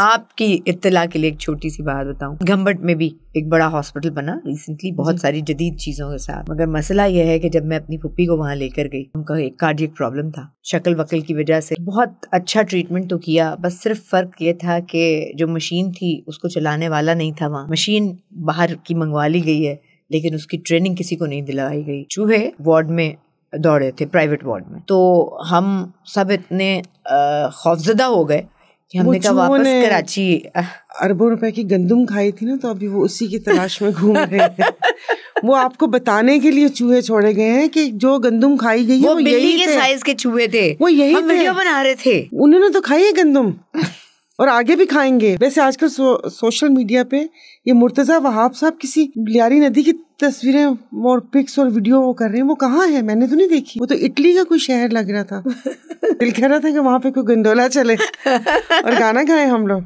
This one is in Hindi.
आपकी इतला के लिए एक छोटी सी बात बताऊं घम्बट में भी एक बड़ा हॉस्पिटल बना रिसेंटली बहुत सारी जदीद चीज़ों के साथ मगर मसला यह है कि जब मैं अपनी पुप्पी को वहाँ लेकर गई उनका एक कार्डियक प्रॉब्लम था शक्ल वकल की वजह से बहुत अच्छा ट्रीटमेंट तो किया बस सिर्फ फ़र्क ये था कि जो मशीन थी उसको चलाने वाला नहीं था वहाँ मशीन बाहर की मंगवा ली गई है लेकिन उसकी ट्रेनिंग किसी को नहीं दिलाई गई चूहे वार्ड में दौड़े थे प्राइवेट वार्ड में तो हम सब इतने खौफजदा हो गए कि हमने कहा वापस कराची अरबों रुपए की गंदम खाई थी ना तो अभी वो उसी की तलाश में घूम रहे हैं वो आपको बताने के लिए चूहे छोड़े गए हैं कि जो गंदम खाई गई वो, वो बिल्ली के साइज के चूहे थे वो यही हम वीडियो बना रहे थे उन्होंने तो खाई है गंदम और आगे भी खाएंगे वैसे आजकल सो, सोशल मीडिया पे ये मुर्तजा वहाब साहब किसी बिलियारी नदी की तस्वीरें और पिक्स और वीडियो वो कर रहे हैं वो कहाँ है मैंने तो नहीं देखी वो तो इटली का कोई शहर लग रहा था दिल कह रहा था कि वहाँ पे कोई गंडोला चले और गाना गाए हम लोग